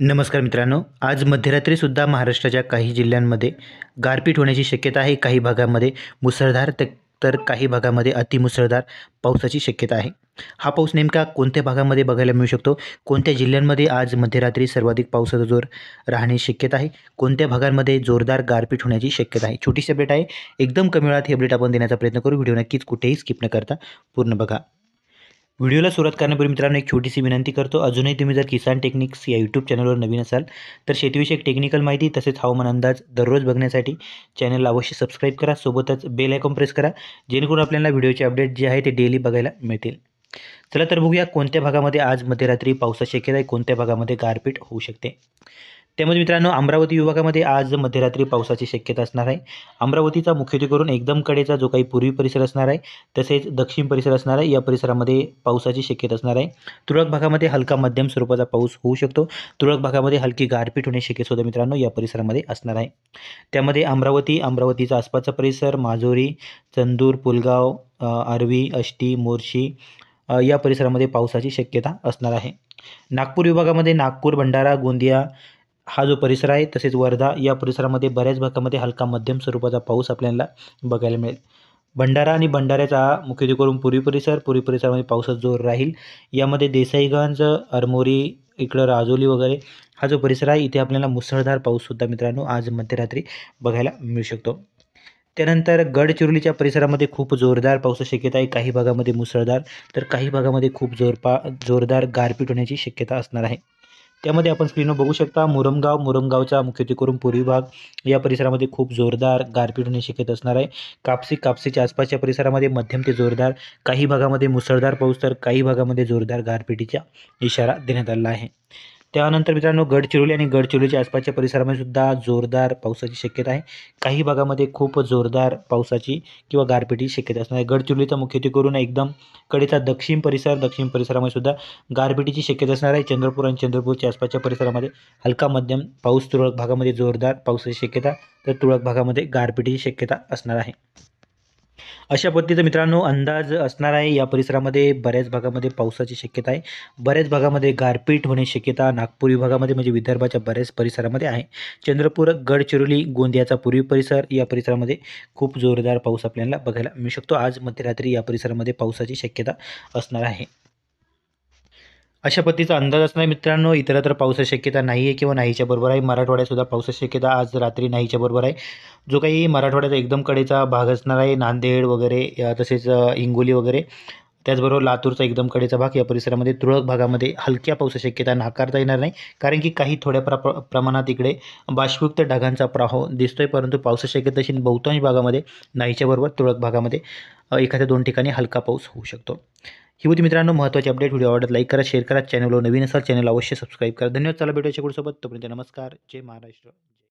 नमस्कार मित्रांनो आज मध्यरात्रीसुद्धा महाराष्ट्राच्या काही जिल्ह्यांमध्ये गारपीट होण्याची शक्यता आहे काही भागामध्ये मुसळधार तर काही भागामध्ये अतिमुसळधार पावसाची शक्यता आहे हा पाऊस नेमका कोणत्या भागामध्ये बघायला मिळू शकतो कोणत्या जिल्ह्यांमध्ये आज मध्यरात्री सर्वाधिक पावसाचा जोर राहण्याची शक्यता आहे कोणत्या भागांमध्ये जोरदार गारपीट होण्याची शक्यता आहे छोटीशी अपडेट आहे एकदम कमी वेळात ही अपडेट आपण देण्याचा प्रयत्न करू व्हिडिओ नक्कीच कुठेही स्किप न करता पूर्ण बघा व्हिडिओला सुरुवात करण्यापूर्वी मित्रांनो एक छोटीशी विनंती करतो अजूनही तुम्ही जर किसान टेक्निक्स या यूट्यूब चॅनलवर नवीन असाल तर शेतीविषयक टेक्निकल माहिती तसेच हवामान अंदाज दररोज बघण्यासाठी चॅनलला अवश्य सबस्क्राईब करा सोबतच बेल आयकॉन प्रेस करा जेणेकरून आपल्याला व्हिडिओचे अपडेट जे आहे ते डेली बघायला मिळतील चला तर बघूया कोणत्या भागामध्ये आज मध्यरात्री पावसाची शक्यता आहे कोणत्या भागामध्ये गारपीट होऊ शकते त्यामध्ये मित्रांनो अमरावती विभागामध्ये आज मध्यरात्री पावसाची शक्यता असणार आहे अमरावतीचा मुख्यत्वे करून एकदम कडेचा जो काही पूर्वी परिसर असणार आहे तसेच दक्षिण परिसर असणार आहे या परिसरामध्ये पावसाची शक्यता असणार आहे तुरळक भागामध्ये हलका मध्यम स्वरूपाचा पाऊस होऊ शकतो तुरळक भागामध्ये हलकी गारपीट होण्याची शक्यता मित्रांनो या परिसरामध्ये असणार आहे त्यामध्ये अमरावती अमरावतीचा आसपासचा परिसर माजोरी चंदूर पुलगाव आरवी अष्टी मोर्शी या परिसरामध्ये पावसाची शक्यता असणार आहे नागपूर विभागामध्ये नागपूर भंडारा गोंदिया हा जो परिसर आहे तसेच वर्धा या परिसरामध्ये बऱ्याच भागामध्ये हलका मध्यम स्वरूपाचा पाऊस आपल्याला बघायला मिळेल भंडारा आणि भंडाऱ्याचा मुख्य मुख्यत्वे करून पुरी परिसर पुरी परिसरामध्ये पावसाचा जोर राहील यामध्ये देसाईगंज अरमोरी इकडं राजोली वगैरे हा जो परिसर आहे इथे आपल्याला मुसळधार पाऊससुद्धा मित्रांनो आज मध्यरात्री बघायला मिळू शकतो त्यानंतर गडचिरोलीच्या परिसरामध्ये खूप जोरदार पाऊस शक्यता आहे काही भागामध्ये मुसळधार तर काही भागामध्ये खूप जोरपा जोरदार गारपीट होण्याची शक्यता असणार आहे त्यामध्ये आपण स्क्रीनवर बघू शकता मुरमगाव मुरमगावचा मुख्यत्वे करून पूर्वी भाग या परिसरामध्ये खूप जोरदार गारपीट होणे शक्यत असणार आहे कापसी कापसीच्या आसपासच्या परिसरामध्ये मध्यम ते जोरदार काही भागामध्ये मुसळधार पाऊस तर काही भागामध्ये जोरदार गारपीटीचा इशारा देण्यात आला आहे त्यानंतर मित्रांनो गडचिरोली आणि गडचिरोलीच्या आसपासच्या परिसरामध्ये सुद्धा जोरदार पावसाची शक्यता आहे काही भागामध्ये खूप जोरदार पावसाची किंवा गारपीटी शक्यता असणार आहे गडचिरोलीचा मुख्यत्वे करून एकदम कडेचा दक्षिण परिसर दक्षिण परिसरामध्ये सुद्धा गारपिटीची शक्यता असणार आहे चंद्रपूर आणि चंद्रपूरच्या आसपासच्या परिसरामध्ये हलका मध्यम पाऊस तुरळक भागामध्ये जोरदार पावसाची शक्यता तर तुरळक भागामध्ये गारपिटीची शक्यता असणार आहे अशा पद्धतीचा मित्रांनो अंदाज असणार आहे या परिसरामध्ये बऱ्याच भागामध्ये पावसाची शक्यता आहे बऱ्याच भागामध्ये गारपीट होण्याची शक्यता नागपूर विभागामध्ये म्हणजे विदर्भाच्या बऱ्याच परिसरामध्ये आहे चंद्रपूर गडचिरोली गोंदियाचा पूर्वी परिसर या परिसरामध्ये खूप जोरदार पाऊस आपल्याला बघायला मिळू शकतो आज मध्यरात्री या परिसरामध्ये पावसाची शक्यता असणार आहे अशा पद्धतीचा अंदाज असणार मित्रांनो इतरत्र पावसाची शक्यता नाही आहे किंवा नाहीच्या बरोबर आहे मराठवाड्यातसुद्धा पाऊस शक्यता आज रात्री नाहीच्या बरोबर आहे जो काही मराठवाड्याचा एकदम कडेचा भाग असणार आहे नांदेड वगैरे तसेच हिंगोली वगैरे त्याचबरोबर लातूरचा एकदम कडेचा भाग या परिसरामध्ये तुळक भागामध्ये हलक्या पाऊस शक्यता नाकारता येणार नाही कारण की काही थोड्या प्र प्रमाणात इकडे बाष्पयुक्त ढगांचा प्रभाव दिसतोय परंतु पावसा अशी बहुतांश भागामध्ये नाहीच्याबरोबर तुळक भागामध्ये एखाद्या दोन ठिकाणी हलका पाऊस होऊ शकतो ही होती मित्रांनो महत्त्वाची अपडेट व्हिडिओ आवडत लाईक करा शेअर करा चॅनलवर नवीन असाल चॅनल अवश्य सबस्क्राईब करा धन्यवाद चला भेटूया सोबत तोपर्यंत नमस्कार जय महाराष्ट्र